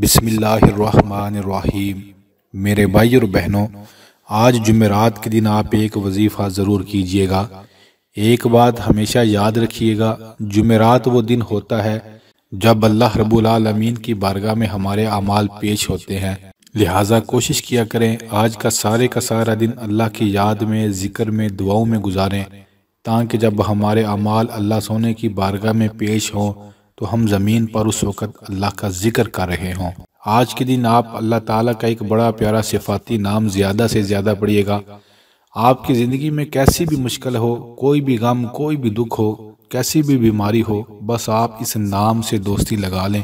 बिसमीम मेरे भाई और बहनों आज जुमेरात के दिन आप एक वजीफ़ा ज़रूर कीजिएगा एक बात हमेशा याद रखिएगा जुमेरात वो दिन होता है जब अल्लाह रबालमीन की बारगाह में हमारे अमाल पेश होते हैं लिहाजा कोशिश किया करें आज का सारे का सारा दिन अल्लाह की याद में ज़िक्र में दुआओं में गुजारें ताकि जब हमारे अमाल अल्लाह सोने की बारगाह में पेश हों तो हम ज़मीन पर उस वक़्त अल्लाह का ज़िक्र कर रहे हों आज के दिन आप अल्लाह ताला का एक बड़ा प्यारा सिफाती नाम ज़्यादा से ज़्यादा पढ़िएगा आपकी ज़िंदगी में कैसी भी मुश्किल हो कोई भी गम कोई भी दुख हो कैसी भी बीमारी हो बस आप इस नाम से दोस्ती लगा लें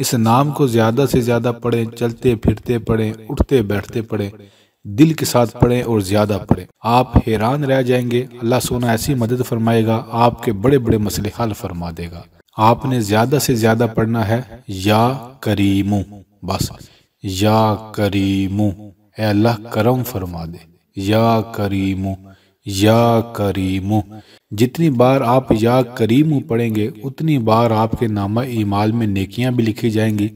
इस नाम को ज़्यादा से ज़्यादा पढ़ें चलते फिरते पढ़ें उठते बैठते पढ़ें दिल के साथ पढ़ें और ज़्यादा पढ़ें आप हैरान रह जाएंगे अल्लाह सोना ऐसी मदद फरमाएगा आपके बड़े बड़े मसले हल फरमा देगा आपने ज्यादा से ज्यादा पढ़ना है या करीमू बस या करीमू अल्लाह करम फरमा दे या करीमू या करीमू जितनी बार आप या करीमू पढ़ेंगे उतनी बार आपके नामा ईमाल में नेकियां भी लिखी जाएंगी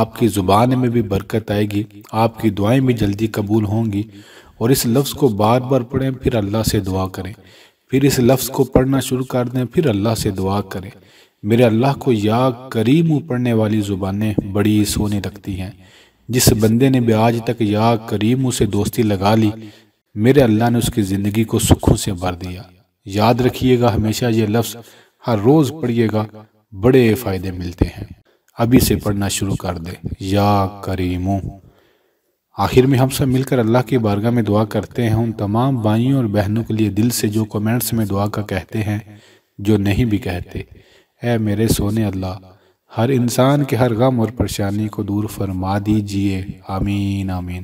आपकी ज़ुबान में भी बरकत आएगी आपकी दुआएं भी जल्दी कबूल होंगी और इस लफ्ज़ को बार बार पढ़ें फिर अल्लाह से दुआ करें फिर इस लफ्ज़ को पढ़ना शुरू कर दें फिर अल्लाह से दुआ करें मेरे अल्लाह को या करीम पढ़ने वाली ज़ुबानें बड़ी सोने लगती हैं जिस बंदे ने भी आज तक या करीम से दोस्ती लगा ली मेरे अल्लाह ने उसकी ज़िंदगी को सुखों से भर दिया याद रखिएगा हमेशा ये लफ्ज़ हर रोज़ पढ़िएगा बड़े फ़ायदे मिलते हैं अभी से पढ़ना शुरू कर दे या करीमू आखिर में हम सब मिलकर अल्लाह की बारगाह में दुआ करते हैं उन तमाम भाइयों और बहनों के लिए दिल से जो कमेंट्स में दुआ का कहते हैं जो नहीं भी कहते है मेरे सोने अल्लाह हर इंसान के हर गम और परेशानी को दूर फरमा दीजिए आमीन आमीन